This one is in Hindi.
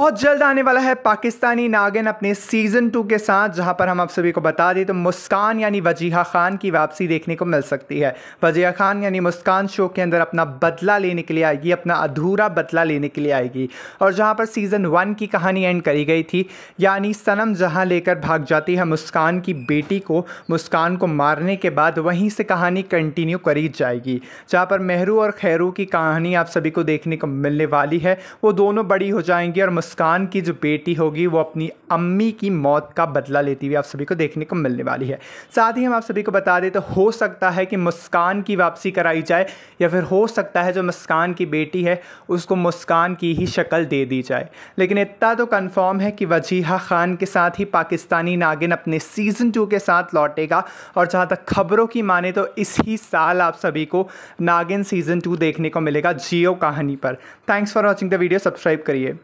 बहुत जल्द आने वाला है पाकिस्तानी नागिन अपने सीजन टू के साथ जहां पर हम आप सभी को बता दें तो मुस्कान यानी वजीहा खान की वापसी देखने को मिल सकती है वजीहा खान यानी मुस्कान शो के अंदर अपना बदला लेने के लिए आएगी अपना अधूरा बदला लेने के लिए आएगी और जहां पर सीजन वन की कहानी एंड करी गई थी यानी सनम जहाँ लेकर भाग जाती है मुस्कान की बेटी को मुस्कान को मारने के बाद वहीं से कहानी कंटिन्यू करी जाएगी जहाँ पर मेहरू और खैरू की कहानी आप सभी को देखने को मिलने वाली है वो दोनों बड़ी हो जाएंगी और मुस्कान की जो बेटी होगी वो अपनी अम्मी की मौत का बदला लेती हुई आप सभी को देखने को मिलने वाली है साथ ही हम आप सभी को बता दें तो हो सकता है कि मुस्कान की वापसी कराई जाए या फिर हो सकता है जो मुस्कान की बेटी है उसको मुस्कान की ही शक्ल दे दी जाए लेकिन इतना तो कन्फर्म है कि वजीहा खान के साथ ही पाकिस्तानी नागिन अपने सीज़न टू के साथ लौटेगा और जहाँ तक खबरों की माने तो इसी साल आप सभी को नागिन सीज़न टू देखने को मिलेगा जियो कहानी पर thanks for watching the video subscribe करिए